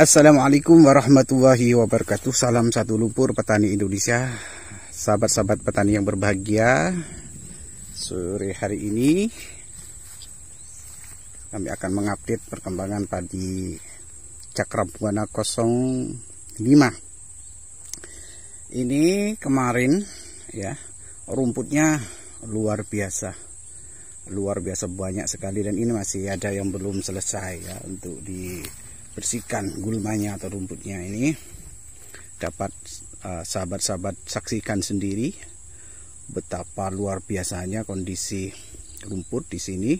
Assalamualaikum warahmatullahi wabarakatuh Salam satu lumpur petani Indonesia Sahabat-sahabat petani yang berbahagia Sore hari ini Kami akan mengupdate perkembangan padi Buana 05 Ini kemarin ya Rumputnya luar biasa Luar biasa banyak sekali Dan ini masih ada yang belum selesai ya Untuk di bersihkan gulmanya atau rumputnya ini dapat eh, sahabat-sahabat uh, saksikan sendiri betapa luar biasanya kondisi rumput di sini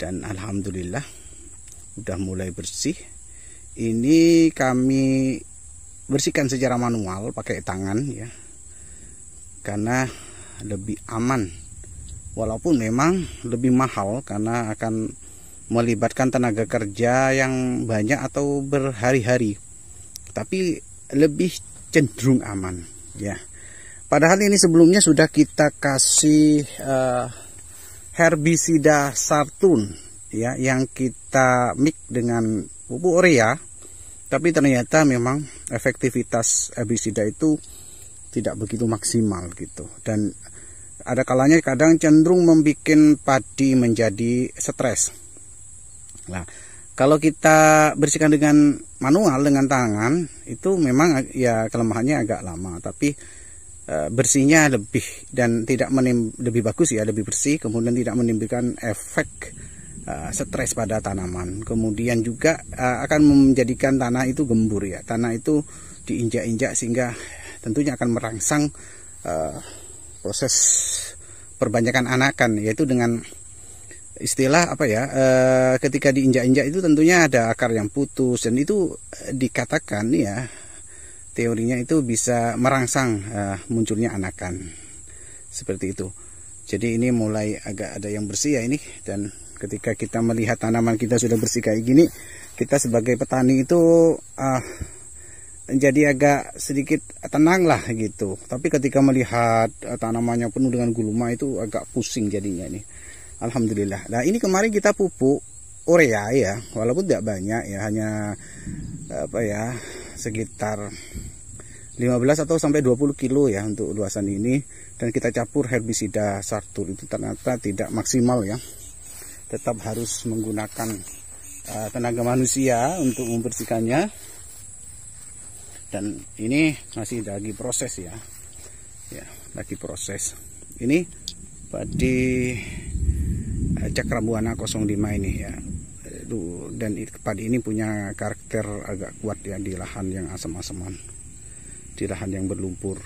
dan alhamdulillah udah mulai bersih ini kami bersihkan secara manual pakai tangan ya karena lebih aman walaupun memang lebih mahal karena akan melibatkan tenaga kerja yang banyak atau berhari-hari, tapi lebih cenderung aman. Ya, padahal ini sebelumnya sudah kita kasih uh, herbisida sartun, ya, yang kita mix dengan pupuk urea, tapi ternyata memang efektivitas herbisida itu tidak begitu maksimal gitu dan ada kalanya kadang cenderung membuat padi menjadi stres Nah, kalau kita bersihkan dengan manual dengan tangan itu memang ya kelemahannya agak lama, tapi e, bersihnya lebih dan tidak menim lebih bagus ya, lebih bersih, kemudian tidak menimbulkan efek e, stres pada tanaman. Kemudian juga e, akan menjadikan tanah itu gembur ya, tanah itu diinjak-injak sehingga tentunya akan merangsang proses perbanyakan anakan yaitu dengan istilah apa ya e, ketika diinjak-injak itu tentunya ada akar yang putus dan itu eh, dikatakan ya teorinya itu bisa merangsang e, munculnya anakan seperti itu jadi ini mulai agak ada yang bersih ya ini dan ketika kita melihat tanaman kita sudah bersih kayak gini kita sebagai petani itu uh, jadi agak sedikit tenang lah gitu tapi ketika melihat tanamannya penuh dengan gulma itu agak pusing jadinya ini Alhamdulillah. Nah ini kemarin kita pupuk urea ya, walaupun tidak banyak ya, hanya apa ya sekitar 15 atau sampai 20 kilo ya untuk luasan ini dan kita campur herbisida Sartur itu ternyata tidak maksimal ya tetap harus menggunakan uh, tenaga manusia untuk membersihkannya dan ini masih lagi proses ya ya lagi proses ini padi Hmm. Cakrabuana 05 ini ya dan padi ini punya karakter agak kuat ya di lahan yang asam-asaman di lahan yang berlumpur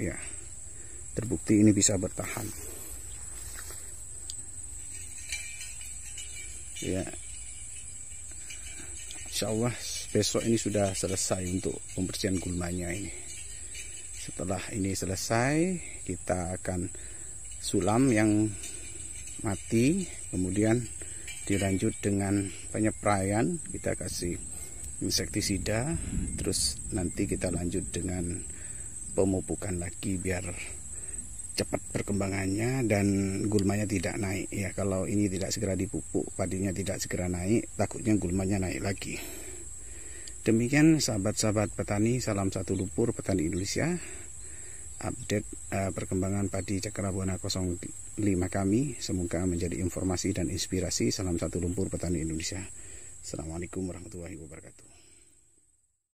ya terbukti ini bisa bertahan ya Insya Allah besok ini sudah selesai untuk pembersihan gulmanya ini setelah ini selesai kita akan sulam yang mati kemudian dilanjut dengan penyeprayan kita kasih insektisida terus nanti kita lanjut dengan pemupukan lagi biar cepat perkembangannya dan gulmanya tidak naik ya kalau ini tidak segera dipupuk padinya tidak segera naik takutnya gulmanya naik lagi demikian sahabat-sahabat petani salam satu lumpur petani Indonesia update uh, perkembangan padi Cakrabuana 05 kami. Semoga menjadi informasi dan inspirasi. Salam satu lumpur petani Indonesia. Assalamualaikum warahmatullahi wabarakatuh.